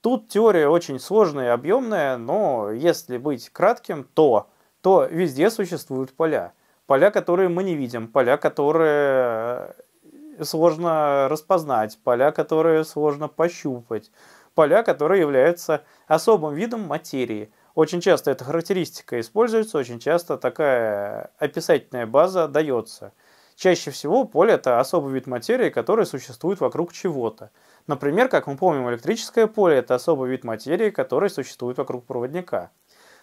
Тут теория очень сложная и объемная, но если быть кратким, то, то везде существуют поля. Поля, которые мы не видим, поля, которые э, сложно распознать, поля, которые сложно пощупать, поля, которые являются особым видом материи. Очень часто эта характеристика используется, очень часто такая описательная база дается – Чаще всего поле – это особый вид материи, который существует вокруг чего-то. Например, как мы помним, электрическое поле – это особый вид материи, который существует вокруг проводника.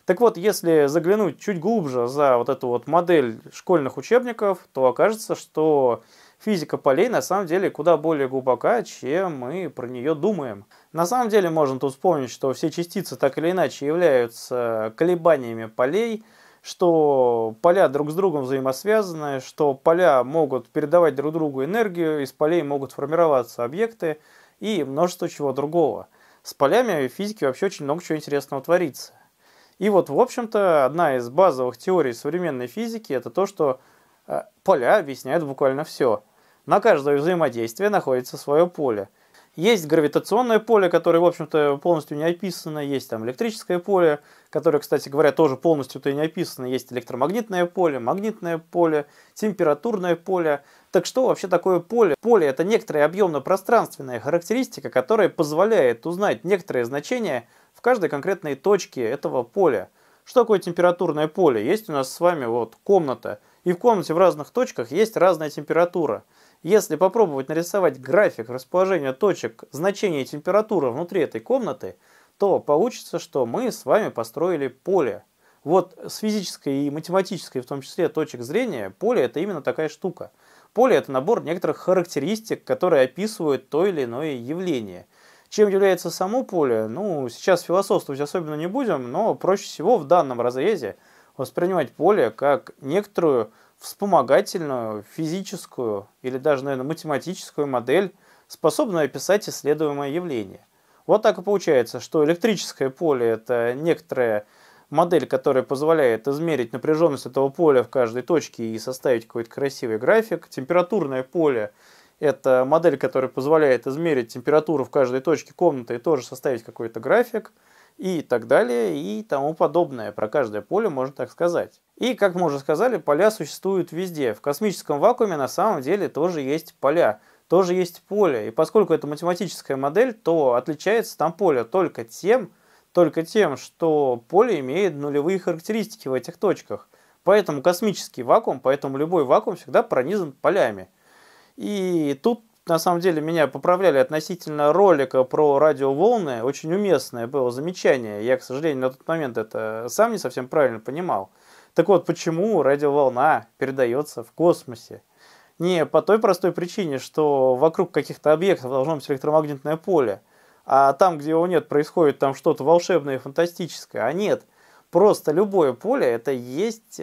Так вот, если заглянуть чуть глубже за вот эту вот модель школьных учебников, то окажется, что физика полей на самом деле куда более глубока, чем мы про нее думаем. На самом деле можно тут вспомнить, что все частицы так или иначе являются колебаниями полей, что поля друг с другом взаимосвязаны, что поля могут передавать друг другу энергию, из полей могут формироваться объекты и множество чего другого. С полями в физике вообще очень много чего интересного творится. И вот, в общем-то, одна из базовых теорий современной физики – это то, что э, поля объясняют буквально все. На каждое взаимодействие находится свое поле. Есть гравитационное поле, которое, в общем-то, полностью не описано, есть там электрическое поле, которое, кстати говоря, тоже полностью-то не описано, есть электромагнитное поле, магнитное поле, температурное поле. Так что вообще такое поле? Поле – это некоторая объемно-пространственная характеристика, которая позволяет узнать некоторые значения в каждой конкретной точке этого поля. Что такое температурное поле? Есть у нас с вами вот комната, и в комнате в разных точках есть разная температура. Если попробовать нарисовать график расположения точек значения температуры внутри этой комнаты, то получится, что мы с вами построили поле. Вот с физической и математической, в том числе, точек зрения, поле – это именно такая штука. Поле – это набор некоторых характеристик, которые описывают то или иное явление. Чем является само поле, ну, сейчас философствовать особенно не будем, но проще всего в данном разрезе воспринимать поле как некоторую вспомогательную, физическую или даже, наверное, математическую модель, способную описать исследуемое явление. Вот так и получается, что электрическое поле – это некоторая модель, которая позволяет измерить напряженность этого поля в каждой точке и составить какой-то красивый график. Температурное поле – это модель, которая позволяет измерить температуру в каждой точке комнаты и тоже составить какой-то график и так далее и тому подобное. Про каждое поле можно так сказать. И, как мы уже сказали, поля существуют везде. В космическом вакууме на самом деле тоже есть поля, тоже есть поле. И поскольку это математическая модель, то отличается там поле только тем, только тем, что поле имеет нулевые характеристики в этих точках. Поэтому космический вакуум, поэтому любой вакуум всегда пронизан полями. И тут на самом деле меня поправляли относительно ролика про радиоволны. Очень уместное было замечание. Я, к сожалению, на тот момент это сам не совсем правильно понимал. Так вот, почему радиоволна передается в космосе? Не по той простой причине, что вокруг каких-то объектов должно быть электромагнитное поле, а там, где его нет, происходит там что-то волшебное и фантастическое. А нет, просто любое поле это есть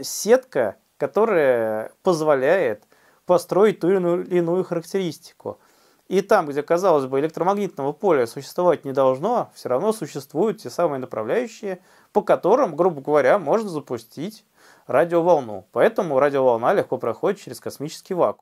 сетка, которая позволяет построить ту или иную характеристику – и там, где, казалось бы, электромагнитного поля существовать не должно, все равно существуют те самые направляющие, по которым, грубо говоря, можно запустить радиоволну. Поэтому радиоволна легко проходит через космический вакуум.